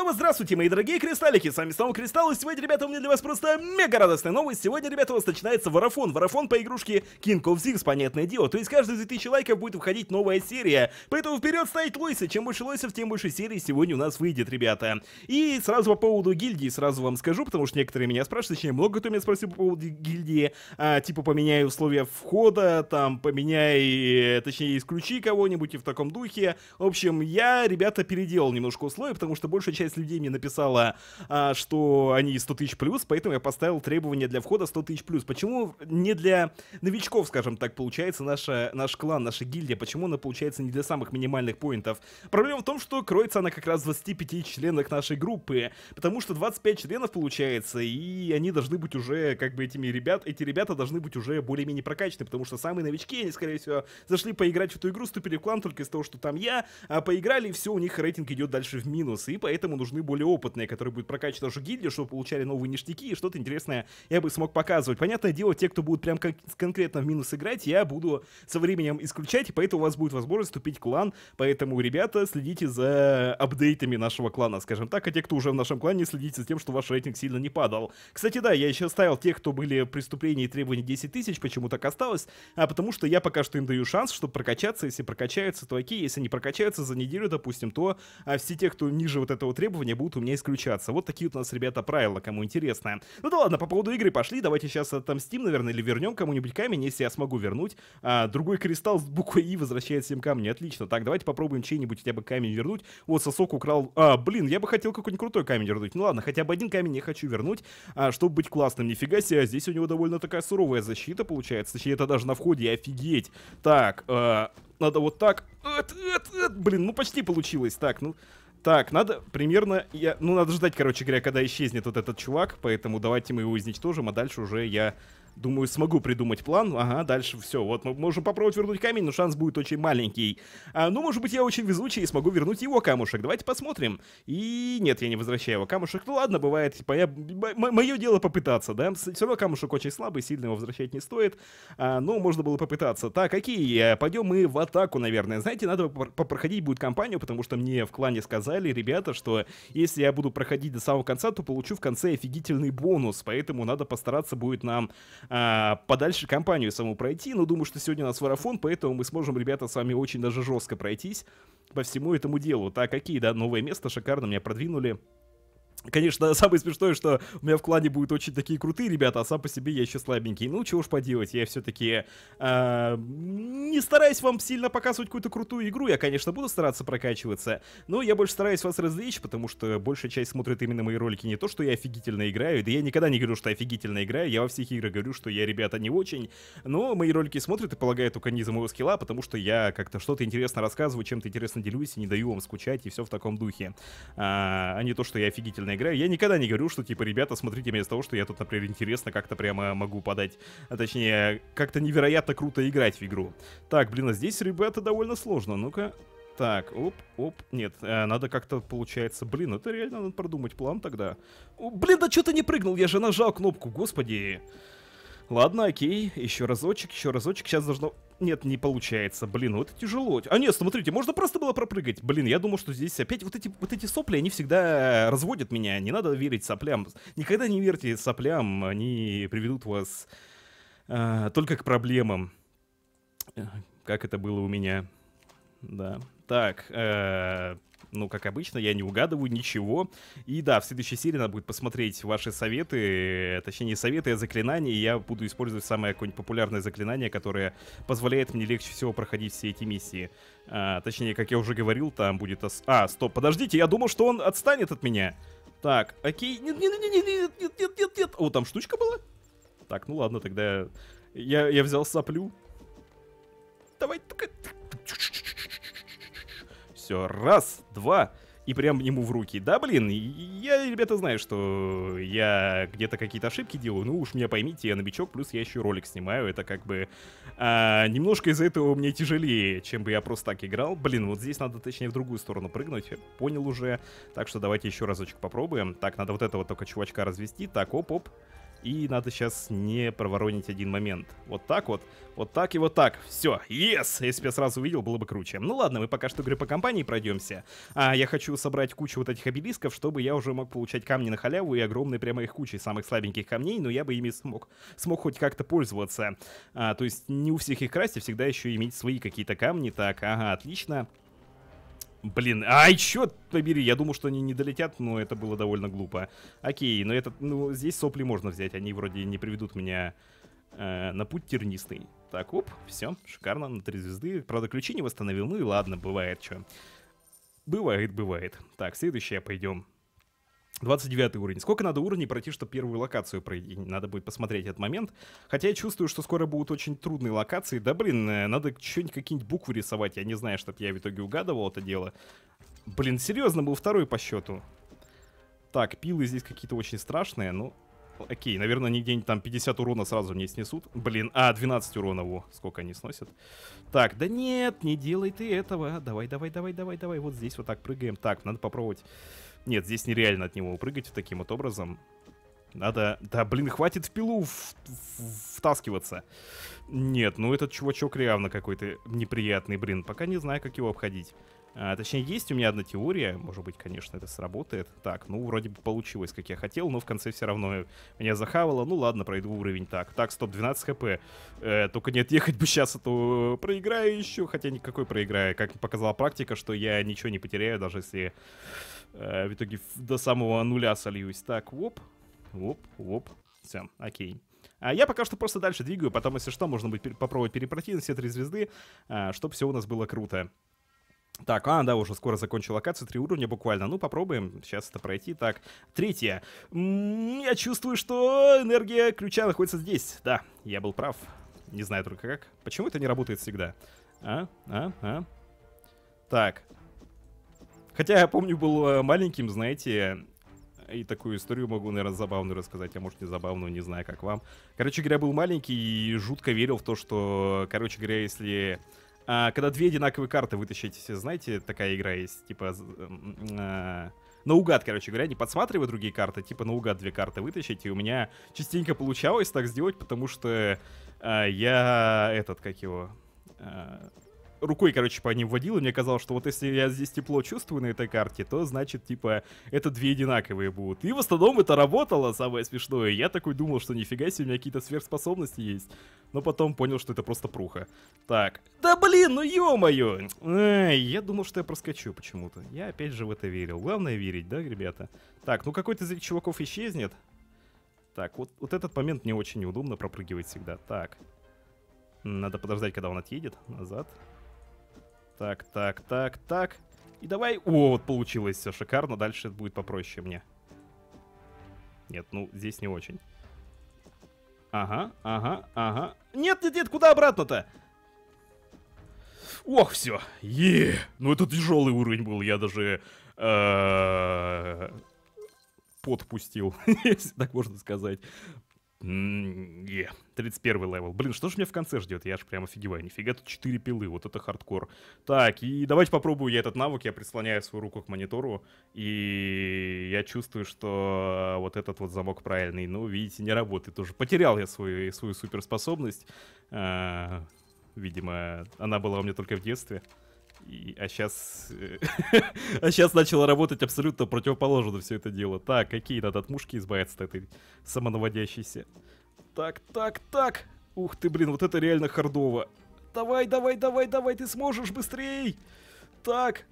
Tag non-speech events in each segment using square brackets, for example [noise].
снова здравствуйте, мои дорогие кристаллики, с вами снова Кристалл, и сегодня, ребята, у меня для вас просто мега радостная новость. Сегодня, ребята, у вас начинается варафон, варафон по игрушке King of Thieves, понятное дело. То есть каждые 2000 лайков будет выходить новая серия, поэтому вперед ставить лойсы, чем больше лойсов, тем больше серий сегодня у нас выйдет, ребята. И сразу по поводу гильдии сразу вам скажу, потому что некоторые меня спрашивают, точнее, много кто меня спросил по поводу гильдии, а, типа поменяй условия входа, там, поменяй, точнее, исключи кого-нибудь и в таком духе. В общем, я, ребята, переделал немножко условия, потому что большая часть из людей мне написала, а, что они 100 тысяч плюс, поэтому я поставил требование для входа 100 тысяч плюс. Почему не для новичков, скажем так, получается наша, наш клан, наша гильдия, почему она получается не для самых минимальных поинтов? Проблема в том, что кроется она как раз в 25 членах нашей группы, потому что 25 членов получается, и они должны быть уже, как бы этими ребят, эти ребята должны быть уже более-менее прокачаны, потому что самые новички, они, скорее всего, зашли поиграть в эту игру, вступили в клан только из-за того, что там я, а поиграли, и все, у них рейтинг идет дальше в минус, и поэтому нужны более опытные, которые будут прокачивать нашу гильдию, чтобы получали новые ништяки и что-то интересное я бы смог показывать. Понятное дело, те, кто будут прям кон- конкретно в минус играть, я буду со временем исключать, и поэтому у вас будет возможность вступить в клан. Поэтому, ребята, следите за апдейтами нашего клана, скажем так, а те, кто уже в нашем клане, следите за тем, что ваш рейтинг сильно не падал. Кстати, да, я еще оставил тех, кто были преступления и требования 10 тысяч, почему так осталось, а потому что я пока что им даю шанс, чтобы прокачаться, если прокачаются, то окей, если не прокачаются за неделю, допустим, то а все те, кто ниже вот этого требования будут у меня исключаться. Вот такие вот у нас, ребята, правила, кому интересно. Ну да ладно, по поводу игры пошли, давайте сейчас отомстим, наверное, или вернем кому-нибудь камень, если я смогу вернуть. А, другой кристалл с буквой И возвращает всем камни, отлично. Так, давайте попробуем чей-нибудь хотя бы камень вернуть. Вот, сосок украл... А, блин, я бы хотел какой-нибудь крутой камень вернуть. Ну ладно, хотя бы один камень я хочу вернуть, а, чтобы быть классным. Нифига себе, а здесь у него довольно такая суровая защита получается. Точнее, это даже на входе, офигеть. Так, э, надо вот так. Блин, ну почти получилось. Так, ну так, надо примерно... Я, ну, надо ждать, короче говоря, когда исчезнет вот этот чувак, поэтому давайте мы его изничтожим, а дальше уже я Думаю, смогу придумать план. Ага, дальше все. Вот мы можем попробовать вернуть камень, но шанс будет очень маленький. А, ну, может быть, я очень везучий и смогу вернуть его камушек. Давайте посмотрим. И нет, я не возвращаю его камушек. Ну ладно, бывает. Типа, я... Мое дело попытаться, да? Все равно камушек очень слабый, сильно его возвращать не стоит. А, ну, можно было попытаться. Так, какие? Э, Пойдем мы в атаку, наверное. Знаете, надо проходить будет компанию, потому что мне в клане сказали, ребята, что если я буду проходить до самого конца, то получу в конце офигительный бонус. Поэтому надо постараться будет нам а, подальше компанию саму пройти. Но думаю, что сегодня у нас марафон, поэтому мы сможем, ребята, с вами очень даже жестко пройтись по всему этому делу. Так, какие, да, новое место шикарно меня продвинули. Конечно, [laughs] самое смешное, что у меня в клане будут очень такие крутые ребята, а сам по себе я еще слабенький. Ну, чего уж поделать, я все-таки э, не стараюсь вам сильно показывать какую-то крутую игру. Я, конечно, буду стараться прокачиваться, но я больше стараюсь вас развлечь, потому что большая часть смотрит именно мои ролики не то, что я офигительно играю, да я никогда не говорю, что я офигительно играю, я во всех играх говорю, что я, ребята, не очень, но мои ролики смотрят и полагают только не за моего скилла, потому что я как-то что-то интересно рассказываю, чем-то интересно делюсь и не даю вам скучать и все в таком духе, а, а не то, что я офигительно постоянно играю, я никогда не говорю, что, типа, ребята, смотрите меня из того, что я тут, например, интересно как-то прямо могу подать, а точнее, как-то невероятно круто играть в игру. Так, блин, а здесь, ребята, довольно сложно, ну-ка. Так, оп, оп, нет, э, надо как-то, получается, блин, это реально надо продумать план тогда. О, блин, да что ты не прыгнул, я же нажал кнопку, господи. Господи. Ладно, окей, еще разочек, еще разочек, сейчас должно... Нет, не получается, блин, вот это тяжело. А нет, смотрите, можно просто было пропрыгать. Блин, я думал, что здесь опять вот эти, вот эти сопли, они всегда разводят меня. Не надо верить соплям. Никогда не верьте соплям, они приведут вас э, только к проблемам. Э, как это было у меня. Да. Так, э, ну, как обычно, я не угадываю ничего. И да, в следующей серии надо будет посмотреть ваши советы, э, точнее, советы, и заклинания. и Я буду использовать самое какое-нибудь популярное заклинание, которое позволяет мне легче всего проходить все эти миссии. А, точнее, как я уже говорил, там будет... Ос... А, стоп, подождите, я думал, что он отстанет от меня. Так, окей. Нет, нет, нет, нет, нет, нет, нет, нет, нет. О, там штучка была? Так, ну ладно, тогда я, я взял соплю. Давай, только все. Раз, два, и прям ему в руки. Да, блин, я, ребята, знаю, что я где-то какие-то ошибки делаю, ну уж меня поймите, я новичок, плюс я еще ролик снимаю, это как бы... А, немножко из-за этого мне тяжелее, чем бы я просто так играл. Блин, вот здесь надо, точнее, в другую сторону прыгнуть, понял уже. Так что давайте еще разочек попробуем. Так, надо вот этого только чувачка развести. Так, оп-оп. И надо сейчас не проворонить один момент. Вот так вот, вот так и вот так. Все, yes! Если бы я сразу увидел, было бы круче. Ну ладно, мы пока что игры по компании пройдемся. А я хочу собрать кучу вот этих обелисков, чтобы я уже мог получать камни на халяву и огромные прямо их кучи самых слабеньких камней, но я бы ими смог, смог хоть как-то пользоваться. А, то есть не у всех их красть, а всегда еще иметь свои какие-то камни. Так, ага, отлично. Блин, ай, черт побери, я думал, что они не долетят, но это было довольно глупо. Окей, но этот, ну, здесь сопли можно взять, они вроде не приведут меня э, на путь тернистый. Так, оп, все, шикарно, на три звезды. Правда, ключи не восстановил, ну и ладно, бывает что. Бывает, бывает. Так, следующее пойдем. 29 уровень. Сколько надо уровней пройти, чтобы первую локацию пройти? Надо будет посмотреть этот момент. Хотя я чувствую, что скоро будут очень трудные локации. Да блин, э, надо что-нибудь, какие-нибудь буквы рисовать. Я не знаю, чтобы я в итоге угадывал это дело. Блин, серьезно, был второй по счету. Так, пилы здесь какие-то очень страшные, ну... Окей, наверное, они где-нибудь там 50 урона сразу мне снесут. Блин, а, 12 урона, во, сколько они сносят. Так, да нет, не делай ты этого. Давай, давай, давай, давай, давай. Вот здесь вот так прыгаем. Так, надо попробовать нет, здесь нереально от него упрыгать таким вот образом. Надо... Да, блин, хватит в пилу в... втаскиваться. Нет, ну этот чувачок реально какой-то неприятный, блин. Пока не знаю, как его обходить. А, точнее, есть у меня одна теория, может быть, конечно, это сработает. Так, ну, вроде бы получилось, как я хотел, но в конце все равно меня захавало. Ну, ладно, пройду уровень так. Так, стоп, 12 хп. Э, только не отъехать бы сейчас, а то проиграю еще. Хотя никакой проиграю. Как показала практика, что я ничего не потеряю, даже если э, в итоге до самого нуля сольюсь. Так, оп, оп, оп. Все, окей. А я пока что просто дальше двигаю, потом, если что, можно будет попробовать перепройти на все три звезды, а, чтобы все у нас было круто. Так, а, да, уже скоро закончу локацию, три уровня буквально. Ну, попробуем сейчас это пройти. Так, третье. М -м, я чувствую, что энергия ключа находится здесь. Да, я был прав. Не знаю только как. Почему это не работает всегда? А, а, а. Так. Хотя я помню, был э, маленьким, знаете, и такую историю могу, наверное, забавную рассказать, а может не забавную, не знаю, как вам. Короче говоря, был маленький и жутко верил в то, что, короче говоря, если а, когда две одинаковые карты вытащить, знаете, такая игра есть, типа... А, наугад, короче говоря, не подсматривая другие карты, типа наугад две карты вытащить, и у меня частенько получалось так сделать, потому что а, я этот, как его... А, рукой, короче, по ним водил, и мне казалось, что вот если я здесь тепло чувствую на этой карте, то значит, типа, это две одинаковые будут. И в основном это работало, самое смешное. Я такой думал, что нифига себе, у меня какие-то сверхспособности есть. Но потом понял, что это просто пруха. Так. Да блин, ну ё-моё! я думал, что я проскочу почему-то. Я опять же в это верил. Главное верить, да, ребята? Так, ну какой-то из этих чуваков исчезнет. Так, вот, вот этот момент мне очень неудобно пропрыгивать всегда. Так. Надо подождать, когда он отъедет назад. Так, так, так, так. И давай... О, вот получилось все шикарно. Дальше будет попроще мне. Нет, ну здесь не очень. Ага, ага, ага. Нет, нет, нет, куда обратно-то? Ох, все. Е, ну это тяжелый уровень был, я даже э, подпустил, [laughs] если так можно сказать. Не, yeah. 31 левел. Блин, что же меня в конце ждет? Я аж прям офигеваю. Нифига, тут 4 пилы, вот это хардкор. Так, и давайте попробую я этот навык. Я прислоняю свою руку к монитору, и я чувствую, что э, вот этот вот замок правильный. Ну, видите, не работает уже. Потерял я свою, свою суперспособность. А, видимо, она была у меня только в детстве. И, а сейчас... Э, [laughs] а сейчас начало работать абсолютно противоположно все это дело. Так, какие надо от мушки избавиться от этой самонаводящейся. Так, так, так. Ух ты, блин, вот это реально хардово. Давай, давай, давай, давай, ты сможешь быстрее. Так.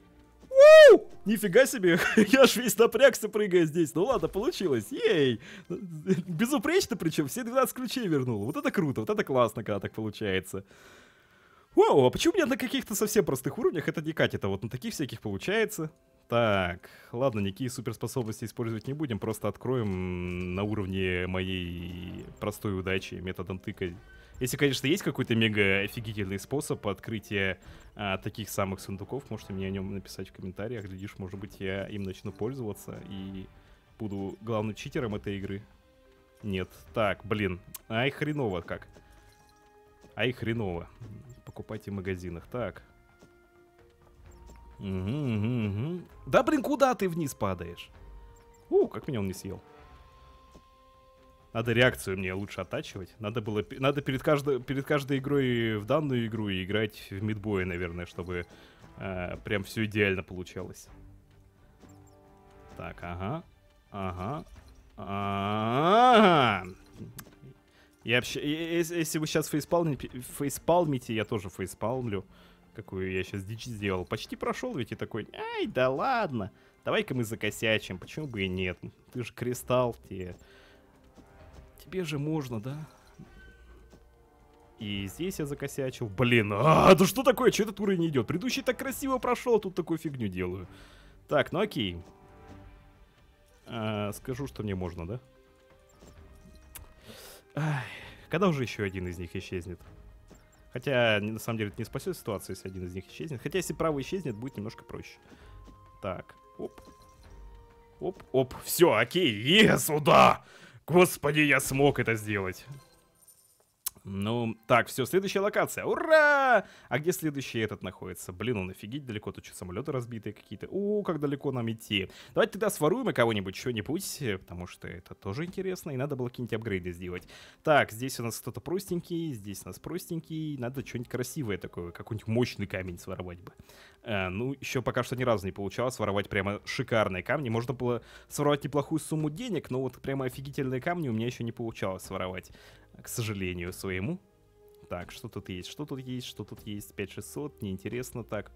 Уу! Нифига себе, [laughs] я ж весь напрягся, прыгая здесь. Ну ладно, получилось, ей! Безупречно причем, все 12 ключей вернул. Вот это круто, вот это классно, когда так получается. Вау, а почему у меня на каких-то совсем простых уровнях это не катит, а вот на таких всяких получается? Так, ладно, никакие суперспособности использовать не будем, просто откроем на уровне моей простой удачи методом тыка. Если, конечно, есть какой-то мега офигительный способ открытия а, таких самых сундуков, можете мне о нем написать в комментариях. Глядишь, может быть, я им начну пользоваться и буду главным читером этой игры. Нет, так, блин, ай хреново как. Ай хреново покупайте в магазинах. Так. Угу, угу, угу. Да блин, куда ты вниз падаешь? У, как меня он не съел. Надо реакцию мне лучше оттачивать. Надо было, надо перед каждой, перед каждой игрой в данную игру играть в мидбое, наверное, чтобы э, прям все идеально получалось. Так, ага, ага, ага. Я вообще, если вы сейчас фейспалмите, фейспалмите, я тоже фейспалмлю. Какую я сейчас дичь сделал. Почти прошел ведь и такой, ай, да ладно. Давай-ка мы закосячим, почему бы и нет. Ты же кристалл, тебе... Тебе же можно, да? И здесь я закосячил. Блин, а, да что такое? Че этот уровень идет? Предыдущий так красиво прошел, а тут такую фигню делаю. Так, ну окей. А, скажу, что мне можно, да? когда уже еще один из них исчезнет? Хотя, на самом деле, это не спасет ситуацию, если один из них исчезнет. Хотя, если правый исчезнет, будет немножко проще. Так, оп. Оп, оп, все, окей, е, сюда! Господи, я смог это сделать. Ну, так, все, следующая локация. Ура! А где следующий этот находится? Блин, он офигеть далеко. Тут что, самолеты разбитые какие-то. О, как далеко нам идти. Давайте тогда своруем и кого-нибудь, что-нибудь, потому что это тоже интересно, и надо было какие-нибудь апгрейды сделать. Так, здесь у нас кто-то простенький, здесь у нас простенький. Надо что-нибудь красивое такое, какой-нибудь мощный камень своровать бы. А, ну, еще пока что ни разу не получалось своровать прямо шикарные камни. Можно было своровать неплохую сумму денег, но вот прямо офигительные камни у меня еще не получалось своровать к сожалению своему. Так, что тут есть, что тут есть, что тут есть, 5600, неинтересно так.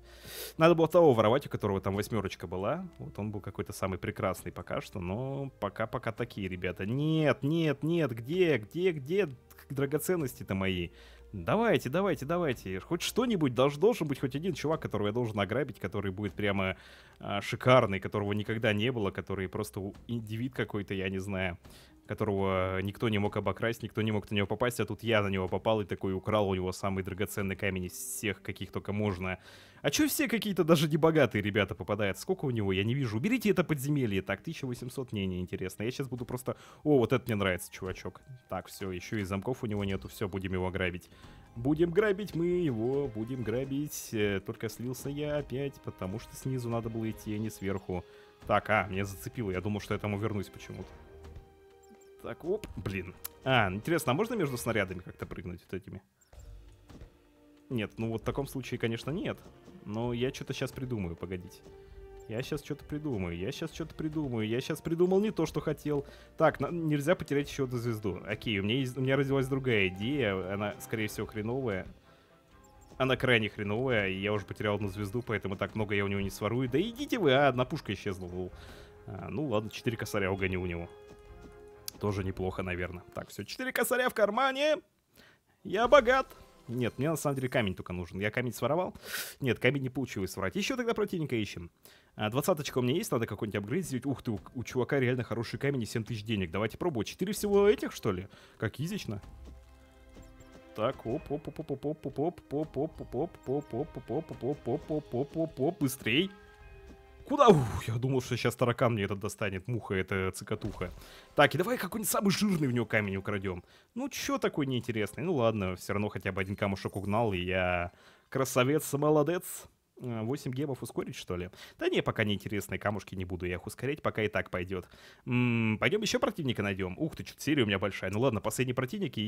Надо было того воровать, у которого там восьмерочка была. Вот он был какой-то самый прекрасный пока что, но пока-пока такие ребята. Нет, нет, нет, где, где, где драгоценности-то мои? Давайте, давайте, давайте. Хоть что-нибудь должен, должен быть хоть один чувак, которого я должен ограбить, который будет прямо а, шикарный, которого никогда не было, который просто индивид какой-то, я не знаю которого э, никто не мог обокрасть, никто не мог на него попасть, а тут я на него попал и такой украл у него самый драгоценный камень из всех, каких только можно. А чё все какие-то даже небогатые ребята попадают? Сколько у него? Я не вижу. Уберите это подземелье. Так, 1800, не, не интересно. Я сейчас буду просто... О, вот это мне нравится, чувачок. Так, все, еще и замков у него нету. Все, будем его грабить. Будем грабить мы его, будем грабить. Э, только слился я опять, потому что снизу надо было идти, а не сверху. Так, а, меня зацепило. Я думал, что я тому вернусь, почему-то. Так, оп, блин. А, интересно, а можно между снарядами как-то прыгнуть вот этими? Нет, ну вот в таком случае, конечно, нет. Но я что-то сейчас придумаю, погодите. Я сейчас что-то придумаю, я сейчас что-то придумаю, я сейчас придумал не то, что хотел. Так, нельзя потерять еще одну звезду. Окей, у меня, есть, у меня родилась другая идея, она, скорее всего, хреновая. Она крайне хреновая, и я уже потерял одну звезду, поэтому так много я у него не сворую. Да идите вы, а, одна пушка исчезла. А, ну ладно, четыре косаря угоню у него тоже неплохо, наверное. Так, все, 4 косаря в кармане. Я богат. Нет, мне на самом деле камень только нужен. Я камень своровал? Нет, камень не получилось сворать. Еще тогда противника ищем. двадцаточка у меня есть, надо какой-нибудь апгрейд сделать. Ух ты, у, у чувака реально хороший камень и 7 тысяч денег. Давайте пробовать. 4 всего этих, что ли? Как изично. Так, оп, оп, оп, оп, оп, оп, оп, оп, оп, оп, оп, оп, оп, оп, оп, оп, оп, оп, оп, быстрей. Куда? Ух, я думал, что сейчас таракан мне этот достанет. Муха, это цикатуха. Так, и давай какой-нибудь самый жирный в него камень украдем. Ну, чё такой неинтересный? Ну, ладно, все равно хотя бы один камушек угнал, и я красавец, молодец. 8 э, гемов ускорить, что ли? Да не, пока неинтересные камушки, не буду я их ускорять, пока и так пойдет. пойдем еще противника найдем. Ух ты, что-то серия у меня большая. Ну ладно, последний противник, и,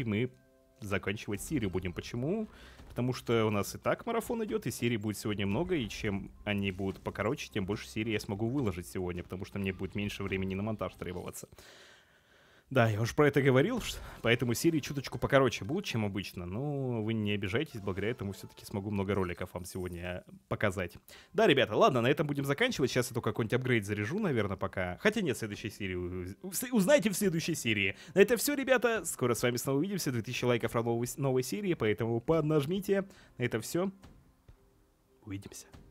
и мы заканчивать серию будем. Почему? Потому что у нас и так марафон идет, и серий будет сегодня много, и чем они будут покороче, тем больше серий я смогу выложить сегодня, потому что мне будет меньше времени на монтаж требоваться. Да, я уже про это говорил, что [laughs] поэтому серии чуточку покороче будут, чем обычно. Но вы не обижайтесь, благодаря этому все-таки смогу много роликов вам сегодня э, показать. Да, ребята, ладно, на этом будем заканчивать. Сейчас я только какой-нибудь апгрейд заряжу, наверное, пока. Хотя нет, в следующей серии. Узнайте в следующей серии. На это все, ребята. Скоро с вами снова увидимся. 2000 лайков на новой, новой серии, поэтому поднажмите. На это все. Увидимся.